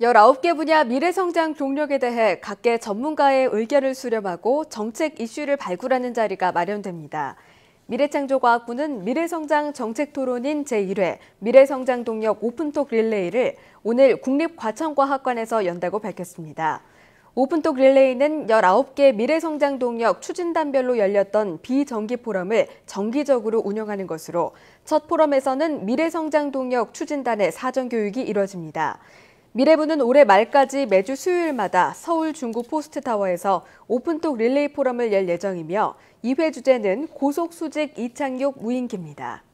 19개 분야 미래성장 동력에 대해 각계 전문가의 의견을 수렴하고 정책 이슈를 발굴하는 자리가 마련됩니다. 미래창조과학부는 미래성장 정책 토론인 제1회 미래성장 동력 오픈톡 릴레이를 오늘 국립과천과학관에서 연다고 밝혔습니다. 오픈톡 릴레이는 19개 미래성장 동력 추진단별로 열렸던 비정기 포럼을 정기적으로 운영하는 것으로 첫 포럼에서는 미래성장 동력 추진단의 사전 교육이 이뤄집니다. 미래부는 올해 말까지 매주 수요일마다 서울 중구 포스트타워에서 오픈톡 릴레이 포럼을 열 예정이며 2회 주제는 고속수직 이창용 무인기입니다.